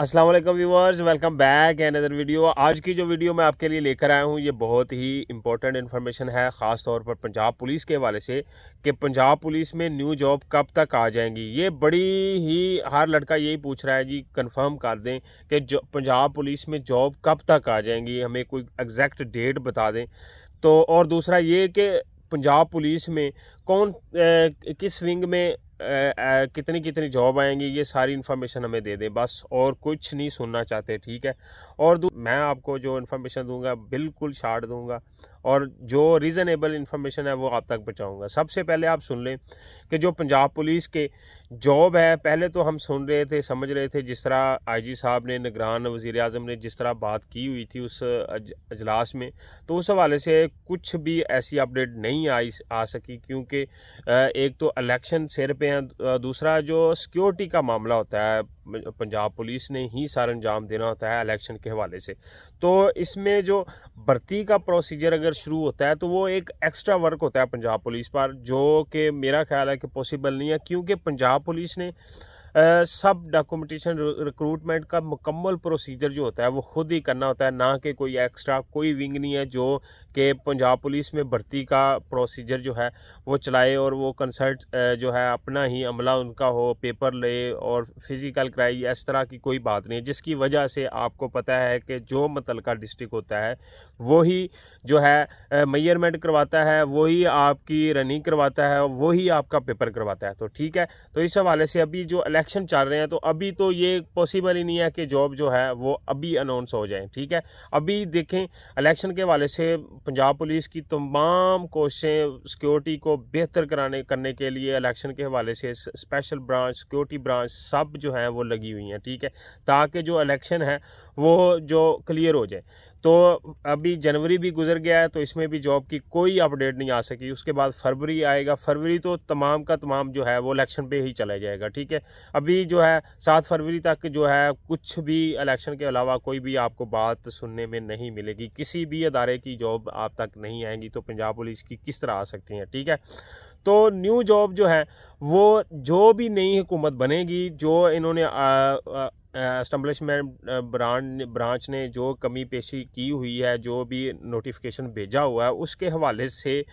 Aslam viewers welcome back another video आज की जो वीडियो मैं आपके लिए लेकर आया हूँ ये बहुत ही इंपॉर्टेंट इन्फॉर्मेशन है ख़ास तौर पर पंजाब पुलिस के हवाले से कि पंजाब पुलिस में न्यू जॉब कब तक आ जाएंगी ये बड़ी ही हर लड़का यही पूछ रहा है जी कंफर्म कर दें कि पंजाब पुलिस में जॉब कब तक आ जाएंगी हमें कोई एग्जैक्ट डेट बता दें तो और दूसरा ये कि पंजाब पुलिस में कौन किस विंग में कितनी कितनी जॉब आएंगी ये सारी इन्फॉर्मेशन हमें दे दें बस और कुछ नहीं सुनना चाहते ठीक है और मैं आपको जो इन्फॉर्मेशन दूंगा बिल्कुल शार्ट दूंगा और जो रीज़नेबल इन्फॉर्मेशन है वो आप तक पहुँचाऊँगा सबसे पहले आप सुन लें कि जो पंजाब पुलिस के जॉब है पहले तो हम सुन रहे थे समझ रहे थे जिस तरह आई साहब ने निगरान वज़ी अजम ने जिस तरह बात की हुई थी उस अजलास में तो उस हवाले से कुछ भी ऐसी अपडेट नहीं आई आ सकी क्योंकि कि एक तो इलेक्शन सिर पे हैं दूसरा जो सिक्योरिटी का मामला होता है पंजाब पुलिस ने ही सारा अंजाम देना होता है इलेक्शन के हवाले से तो इसमें जो भर्ती का प्रोसीजर अगर शुरू होता है तो वो एक एक्स्ट्रा वर्क होता है पंजाब पुलिस पर जो कि मेरा ख्याल है कि पॉसिबल नहीं है क्योंकि पंजाब पुलिस ने सब डॉक्यूमेंटेशन रिक्रूटमेंट का मुकम्मल प्रोसीजर जो होता है वो खुद ही करना होता है ना कि कोई एक्स्ट्रा कोई विंग नहीं है जो कि पंजाब पुलिस में भर्ती का प्रोसीजर जो है वो चलाए और वो कंसल्ट जो है अपना ही अमला उनका हो पेपर ले और फिज़िकल कराई इस तरह की कोई बात नहीं जिसकी वजह से आपको पता है कि जो मतलब का डिस्ट्रिक्ट होता है वही जो है मैयरमेंट करवाता है वही आपकी रनिंग करवाता है वही आपका पेपर करवाता है तो ठीक है तो इस हवाले से अभी जो इलेक्शन चल रहे हैं तो अभी तो ये पॉसिबल ही नहीं है कि जॉब जो है वो अभी अनाउंस हो जाए ठीक है अभी देखें इलेक्शन के हवाले से पंजाब पुलिस की तमाम कोशिशें सिक्योरिटी को बेहतर कराने करने के लिए इलेक्शन के हवाले से स्पेशल ब्रांच सिक्योरिटी ब्रांच सब जो हैं वो लगी हुई हैं ठीक है ताकि जो इलेक्शन है वो जो क्लियर हो जाए तो अभी जनवरी भी गुजर गया है तो इसमें भी जॉब की कोई अपडेट नहीं आ सकी उसके बाद फरवरी आएगा फरवरी तो तमाम का तमाम जो है वो इलेक्शन पे ही चला जाएगा ठीक है अभी जो है सात फरवरी तक जो है कुछ भी इलेक्शन के अलावा कोई भी आपको बात सुनने में नहीं मिलेगी किसी भी अदारे की जॉब आप तक नहीं आएगी तो पंजाब पुलिस की किस तरह आ सकती हैं ठीक है तो न्यू जॉब जो है वो जो भी नई हुकूमत बनेगी जो इन्होंने इस्टबलिशमेंट ब्रांड ब्रांच ने जो कमी पेशी की हुई है जो भी नोटिफिकेशन भेजा हुआ है उसके हवाले से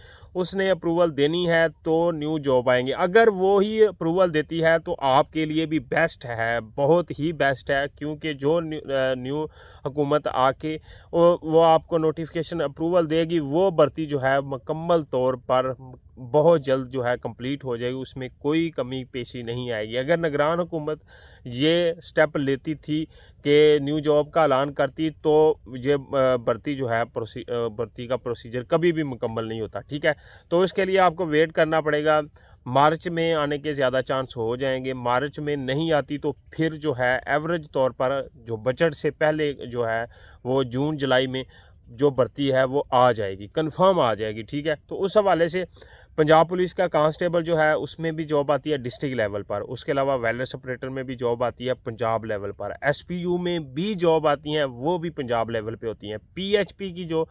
उसने अप्रूवल देनी है तो न्यू जॉब आएंगे अगर वो ही अप्रूवल देती है तो आपके लिए भी बेस्ट है बहुत ही बेस्ट है क्योंकि जो न्यू, हुकूमत आके वो आपको नोटिफिकेशन अप्रूवल देगी वो भर्ती जो है मकम्मल तौर पर बहुत जल्द जो है कंप्लीट हो जाएगी उसमें कोई कमी पेशी नहीं आएगी अगर निगरान हुकूमत ये स्टेप लेती थी कि न्यू जॉब का ऐलान करती तो ये भर्ती जो है भर्ती का प्रोसीजर कभी भी मुकम्मल नहीं होता ठीक है तो इसके लिए आपको वेट करना पड़ेगा मार्च में आने के ज़्यादा चांस हो जाएंगे मार्च में नहीं आती तो फिर जो है एवरेज तौर पर जो बजट से पहले जो है वो जून जुलाई में जो भर्ती है वो आ जाएगी कंफर्म आ जाएगी ठीक है तो उस हवाले से पंजाब पुलिस का कांस्टेबल जो है उसमें भी जॉब आती है डिस्ट्रिक्ट लेवल पर उसके अलावा वेलनेस ऑपरेटर में भी जॉब आती है पंजाब लेवल पर एसपीयू में भी जॉब आती हैं वो भी पंजाब लेवल पे होती हैं पीएचपी की जो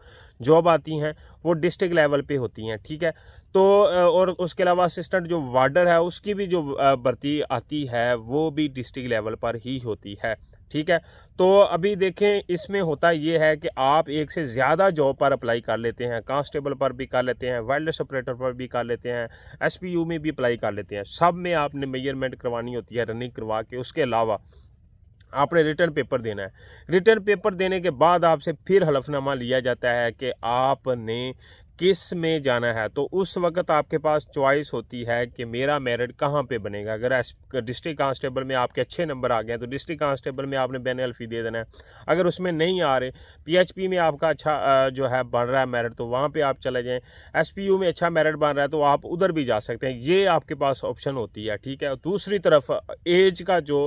जॉब आती हैं वो डिस्ट्रिक्ट लेवल पे होती हैं ठीक है तो और उसके अलावा असिस्टेंट जो वार्डर है उसकी भी जो भर्ती आती है वो भी डिस्ट्रिक्ट लेवल पर ही होती है ठीक है तो अभी देखें इसमें होता ये है कि आप एक से ज़्यादा जॉब पर अप्लाई कर लेते हैं कांस्टेबल पर भी कर लेते हैं वायरलेस ऑपरेटर पर भी कर लेते हैं एसपीयू में भी अप्लाई कर लेते हैं सब में आपने मेजरमेंट करवानी होती है रनिंग करवा के उसके अलावा आपने रिटर्न पेपर देना है रिटर्न पेपर देने के बाद आपसे फिर हलफनामा लिया जाता है कि आपने किस में जाना है तो उस वक्त आपके पास चॉइस होती है कि मेरा मेरिट कहाँ पे बनेगा अगर डिस्ट्रिक्ट कांस्टेबल में आपके अच्छे नंबर आ गए तो डिस्ट्रिक्ट कांस्टेबल में आपने बैन अल्फी दे देना है अगर उसमें नहीं आ रहे पीएचपी में आपका अच्छा जो है बन रहा है मेरिट तो वहाँ पर आप चले जाएँ एस में अच्छा मेरिट बन रहा है तो आप उधर भी जा सकते हैं ये आपके पास ऑप्शन होती है ठीक है दूसरी तरफ एज का जो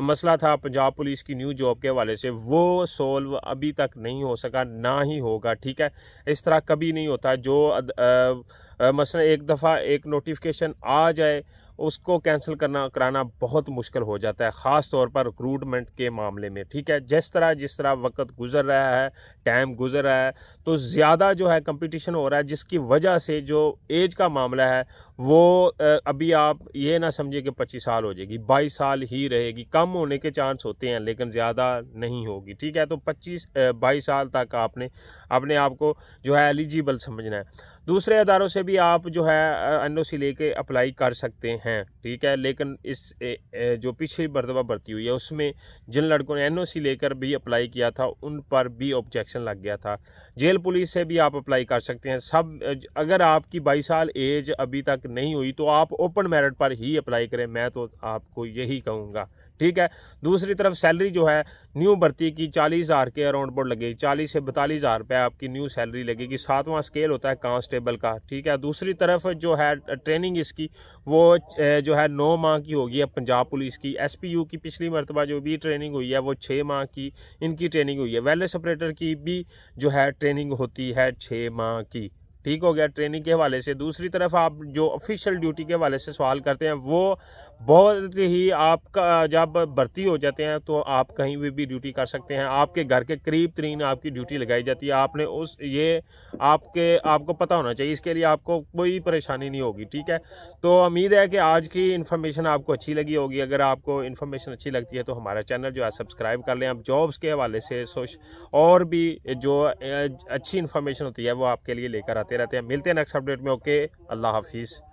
मसला था पंजाब पुलिस की न्यू जॉब के हवाले से वो सोल्व अभी तक नहीं हो सका ना ही होगा ठीक है इस तरह कभी नहीं होता का जो मसल एक दफ़ा एक नोटिफिकेशन आ जाए उसको कैंसिल करना कराना बहुत मुश्किल हो जाता है ख़ास तौर पर रिक्रूटमेंट के मामले में ठीक है जिस तरह जिस तरह वक्त गुजर रहा है टाइम गुजर रहा है तो ज़्यादा जो है कंपटीशन हो रहा है जिसकी वजह से जो एज का मामला है वो अभी आप ये ना समझिए कि पच्चीस साल हो जाएगी बाईस साल ही रहेगी कम होने के चांस होते हैं लेकिन ज़्यादा नहीं होगी ठीक है तो पच्चीस बाईस साल तक आपने अपने आप को जो है एलिजिबल समझना है दूसरे अदारों से भी आप जो है एन ओ सी कर अप्लाई कर सकते हैं ठीक है लेकिन इस जो पिछली मरतबा भर्ती हुई है उसमें जिन लड़कों ने एन ओ सी लेकर भी अप्लाई किया था उन पर भी ऑब्जेक्शन सेक्शन लग गया था जेल पुलिस से भी आप अप्लाई कर सकते हैं सब अगर आपकी बाईस साल एज अभी तक नहीं हुई तो आप ओपन मेरिट पर ही अप्लाई करें मैं तो आपको यही कहूँगा ठीक है दूसरी तरफ सैलरी जो है न्यू भर्ती की चालीस हज़ार के अराउंड बोर्ड लगेगी चालीस से बतालीस हज़ार रुपये आपकी न्यू सैलरी लगेगी सातवां स्केल होता है कांस्टेबल का ठीक है दूसरी तरफ जो है ट्रेनिंग इसकी वो जो है नौ माह की होगी अब पंजाब पुलिस की एस पी यू की पिछली मरतबा जो भी ट्रेनिंग हुई है वो छः माह की इनकी ट्रेनिंग हुई है वेलनेस ऑपरेटर की भी जो है ट्रेनिंग होती है छः माह की ठीक हो गया ट्रेनिंग के हवाले से दूसरी तरफ आप जो ऑफिशियल ड्यूटी के हवाले से सवाल करते हैं वो बहुत ही आपका जब भर्ती हो जाते हैं तो आप कहीं भी भी ड्यूटी कर सकते हैं आपके घर के करीब तरीन आपकी ड्यूटी लगाई जाती है आपने उस ये आपके आपको पता होना चाहिए इसके लिए आपको कोई परेशानी नहीं होगी ठीक है तो उम्मीद है कि आज की इन्फॉर्मेशन आपको अच्छी लगी होगी अगर आपको इन्फॉर्मेशन अच्छी लगती है तो हमारा चैनल जो है सब्सक्राइब कर लें आप जॉब्स के हवाले से सोश और भी जो अच्छी इन्फॉर्मेशन होती है वो आपके लिए लेकर आते हैं रहते हैं मिलते हैं नेक्स्ट अपडेट में ओके अल्लाह हाफिज़